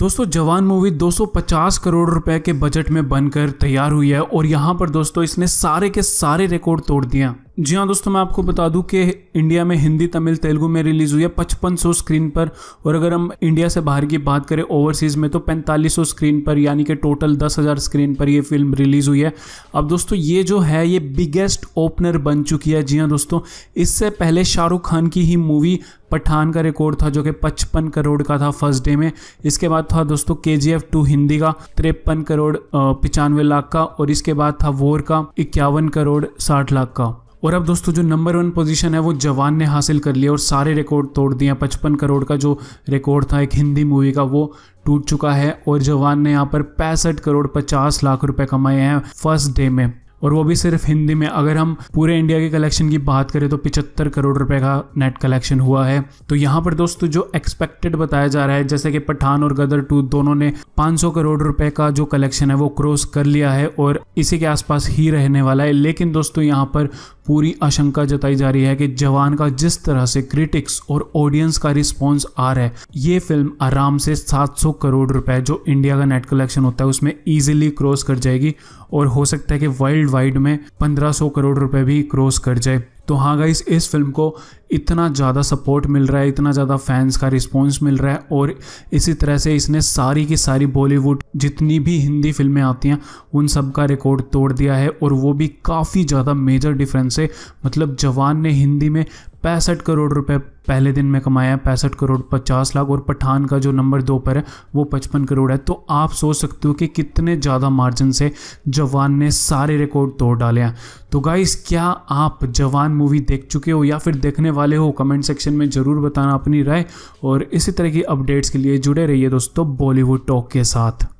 दोस्तों जवान मूवी 250 करोड़ रुपए के बजट में बनकर तैयार हुई है और यहाँ पर दोस्तों इसने सारे के सारे रिकॉर्ड तोड़ दिया जी हाँ दोस्तों मैं आपको बता दूं कि इंडिया में हिंदी तमिल तेलुगु में रिलीज़ हुई है पचपन सौ स्क्रीन पर और अगर हम इंडिया से बाहर की बात करें ओवरसीज़ में तो पैंतालीस सौ स्क्रीन पर यानी कि टोटल दस हज़ार स्क्रीन पर ये फिल्म रिलीज़ हुई है अब दोस्तों ये जो है ये बिगेस्ट ओपनर बन चुकी है जी हाँ दोस्तों इससे पहले शाहरुख खान की ही मूवी पठान का रिकॉर्ड था जो कि पचपन करोड़ का था फर्स्ट डे में इसके बाद था दोस्तों के जी एफ टू हिंदी का तिरपन करोड़ पचानवे लाख का और इसके बाद था वोर का इक्यावन करोड़ साठ लाख का और अब दोस्तों जो नंबर वन पोजीशन है वो जवान ने हासिल कर लिया और सारे रिकॉर्ड तोड़ दिए पचपन करोड़ का जो रिकॉर्ड था एक हिंदी मूवी का वो टूट चुका है और जवान ने यहाँ पर पैंसठ करोड़ पचास लाख रुपए कमाए हैं फर्स्ट डे में और वो भी सिर्फ हिंदी में अगर हम पूरे इंडिया के कलेक्शन की बात करें तो पिचहत्तर करोड़ रुपए का नेट कलेक्शन हुआ है तो यहाँ पर दोस्तों जो एक्सपेक्टेड बताया जा रहा है जैसे कि पठान और गदर टू दोनों ने 500 करोड़ रुपए का जो कलेक्शन है वो क्रॉस कर लिया है और इसी के आसपास ही रहने वाला है लेकिन दोस्तों यहाँ पर पूरी आशंका जताई जा रही है कि जवान का जिस तरह से क्रिटिक्स और ऑडियंस का रिस्पॉन्स आ रहा है ये फिल्म आराम से 700 करोड़ रुपए जो इंडिया का नेट कलेक्शन होता है उसमें ईजिली क्रॉस कर जाएगी और हो सकता है कि वर्ल्ड वाइड में 1500 करोड़ रुपए भी क्रॉस कर जाए तो हाँ गाइस इस फिल्म को इतना ज़्यादा सपोर्ट मिल रहा है इतना ज़्यादा फैंस का रिस्पांस मिल रहा है और इसी तरह से इसने सारी की सारी बॉलीवुड जितनी भी हिंदी फिल्में आती हैं उन सब का रिकॉर्ड तोड़ दिया है और वो भी काफ़ी ज़्यादा मेजर डिफरेंस है मतलब जवान ने हिंदी में पैंसठ करोड़ रुपए पहले दिन में कमाया है पैंसठ करोड़ पचास लाख और पठान का जो नंबर दो पर है वो पचपन करोड़ है तो आप सोच सकते हो कि कितने ज़्यादा मार्जिन से जवान ने सारे रिकॉर्ड तोड़ डाले हैं तो गाइस क्या आप जवान मूवी देख चुके हो या फिर देखने वाले हो कमेंट सेक्शन में ज़रूर बताना अपनी राय और इसी तरह की अपडेट्स के लिए जुड़े रहिए दोस्तों बॉलीवुड टॉक के साथ